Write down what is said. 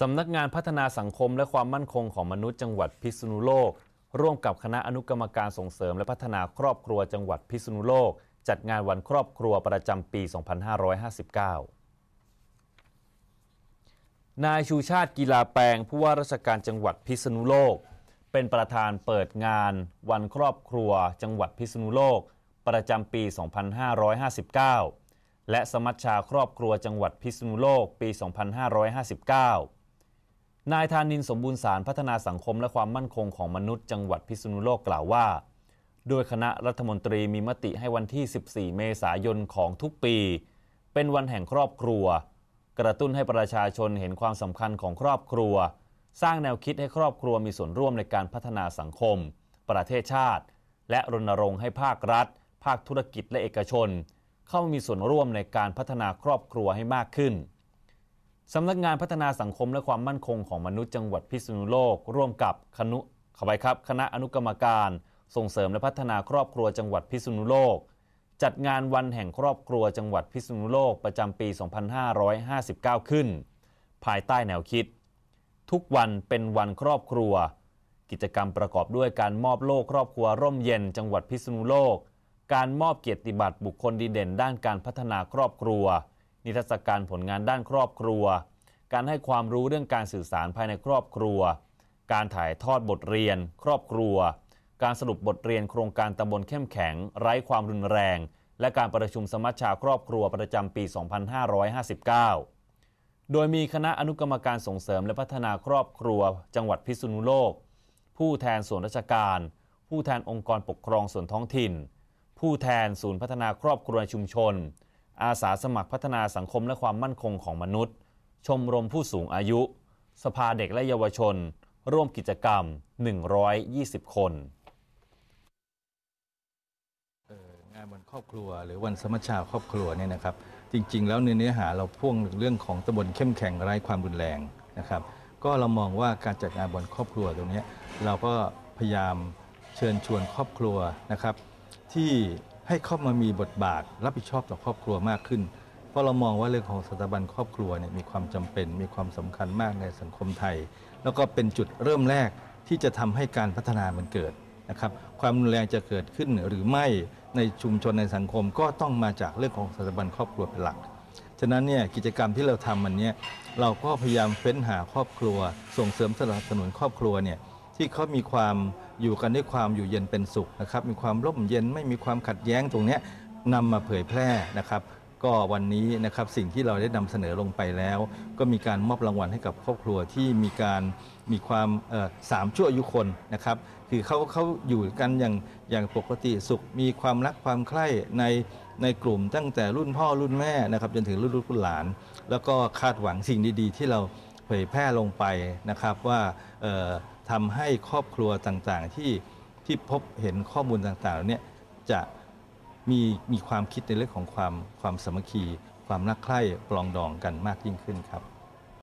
สำนักงานพัฒนาสังคมและความมั่นคงของมนุษย์จังหวัดพิษณุโลก ร่วมกับคณะอนุกรรมการส่งเสริม และพัฒนาครอบครัวจังหวัดพิษณุโลก จัดงานวันครอบครัวประจำปี 2559 นายชูชาติกีฬาแปลงผู้ว่าราชการจังหวัดพิษณุโลก เป็นประธานเปิดงานวันครอบครัวจังหวัดพิษณุโลก ประจำปี 2559 และสมัชชาครอบครัวจังหวัดพิษณุโลกปี 2559นายธานินสมบูรณ์สารพัฒนาสังคมและความมั่นคงของมนุษย์จังหวัดพิษณุโลกกล่าวว่าโดยคณะรัฐมนตรีมีมติให้วันที่ 14 เมษายนของทุกปี เป็นวันแห่งครอบครัว กระตุ้นให้ประชาชนเห็นความสำคัญของครอบครัว สร้างแนวคิดให้ครอบครัวมีส่วนร่วมในการพัฒนาสังคม ประเทศชาติ และรณรงค์ให้ภาครัฐ ภาคธุรกิจและเอกชน เข้ามีส่วนร่วมในการพัฒนาครอบครัวให้มากขึ้นสำนักงานพัฒนาสังคมและความมั่นคงของมนุษย์จังหวัดพิษณุโลกร่วมกับคณะขไปครับ คณะอนุกรรมการส่งเสริมและพัฒนาครอบครัวจังหวัดพิษณุโลก จัดงานวันแห่งครอบครัวจังหวัดพิษณุโลกประจำปี 2559 ขึ้น ภายใต้แนวคิด ทุกวันเป็นวันครอบครัว กิจกรรมประกอบด้วยการมอบโลกครอบครัวร่มเย็นจังหวัดพิษณุโลก การมอบเกียรติบัตรบุคคลดีเด่นด้านการพัฒนาครอบครัวนิทรรศการผลงานด้านครอบครัว การให้ความรู้เรื่องการสื่อสารภายในครอบครัว การถ่ายทอดบทเรียนครอบครัว การสรุปบทเรียนโครงการตำบลเข้มแข็ง ไร้ความรุนแรง และการประชุมสมัชชาครอบครัวประจำปี 2559 โดยมีคณะอนุกรรมการส่งเสริมและพัฒนาครอบครัวจังหวัดพิษณุโลก ผู้แทนส่วนราชการ ผู้แทนองค์กรปกครองส่วนท้องถิ่น ผู้แทนศูนย์พัฒนาครอบครัวชุมชนอาสาสมัครพัฒนาสังคมและความมั่นคงของมนุษย์ ชมรมผู้สูงอายุ สภาเด็กและเยาวชน ร่วมกิจกรรม 120 คน งานวันครอบครัวหรือวันสมัชชาครอบครัวเนี่ยนะครับ จริงๆ แล้วเนื้อหาเราพ่วงเรื่องของตะบนเข้มแข็งไร้ความรุนแรงนะครับ ก็เรามองว่าการจัดงานบนครอบครัวตรงนี้เราก็พยายามเชิญชวนครอบครัวนะครับที่ให้เข้ามามีบทบาทรับผิดชอบต่อครอบครัวมากขึ้น เพราะเรามองว่าเรื่องของสถาบันครอบครัวเนี่ยมีความจำเป็นมีความสำคัญมากในสังคมไทย แล้วก็เป็นจุดเริ่มแรกที่จะทำให้การพัฒนามันเกิดนะครับ ความรุนแรงจะเกิดขึ้นหรือไม่ในชุมชนในสังคมก็ต้องมาจากเรื่องของสถาบันครอบครัวเป็นหลัก ฉะนั้นเนี่ยกิจกรรมที่เราทำมันเนี่ยเราก็พยายามเฟ้นหาครอบครัว ส่งเสริมสนับสนุนครอบครัวเนี่ยที่เขามีความอยู่กันด้วยความอยู่เย็นเป็นสุขนะครับ มีความร่มเย็นไม่มีความขัดแย้งตรงนี้นำมาเผยแพร่นะครับ ก็วันนี้นะครับสิ่งที่เราได้นำเสนอลงไปแล้ว ก็มีการมอบรางวัลให้กับครอบครัวที่มีการมีความสามชั่วอายุคนนะครับ คือเขาเขาอยู่กันอย่างอย่างปกติสุข มีความรักความใคร่ในในกลุ่มตั้งแต่รุ่นพ่อรุ่นแม่นะครับจนถึงรุ่นลูกรุ่นหลาน แล้วก็คาดหวังสิ่งดี ๆ ที่เราเผยแพร่ลงไปนะครับว่าทำให้ครอบครัวต่างๆที่ที่พบเห็นข้อมูลต่างๆเนี่ย จะมีมีความคิดในเรื่องของความความสมัคคี ความรักใคร่ปลองดองกันมากยิ่งขึ้นครับ